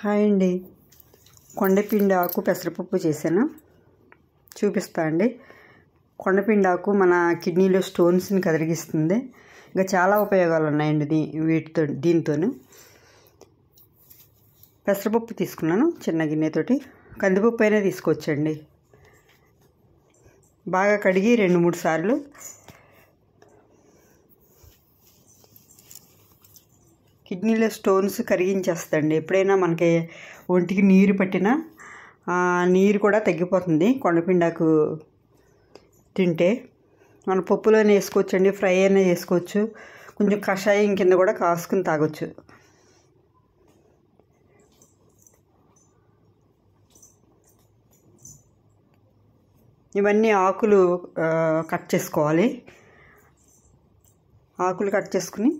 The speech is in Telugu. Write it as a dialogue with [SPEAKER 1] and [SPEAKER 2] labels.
[SPEAKER 1] హాయ్ అండి కొండపిండి ఆకు పెసరపప్పు చేశాను చూపిస్తా అండి కొండపిండి ఆకు మన కిడ్నీలో స్టోన్స్ని కదిలిగిస్తుంది ఇంకా చాలా ఉపయోగాలు ఉన్నాయండి దీ వీటితో దీంతోను పెసరపప్పు తీసుకున్నాను చిన్న గిన్నెతోటి కందిపప్పు అయినా తీసుకోవచ్చండి బాగా కడిగి రెండు మూడు సార్లు కిడ్నీలో స్టోన్స్ కరిగించేస్తండి ఎప్పుడైనా మనకి ఒంటికి నీరు పట్టినా నీరు కూడా తగ్గిపోతుంది కొండపిండాకు తింటే మన పప్పులోనే వేసుకోవచ్చండి ఫ్రై అయినా చేసుకోవచ్చు కొంచెం కషాయం కింద కూడా కాసుకుని తాగొచ్చు ఇవన్నీ ఆకులు కట్ చేసుకోవాలి ఆకులు కట్ చేసుకుని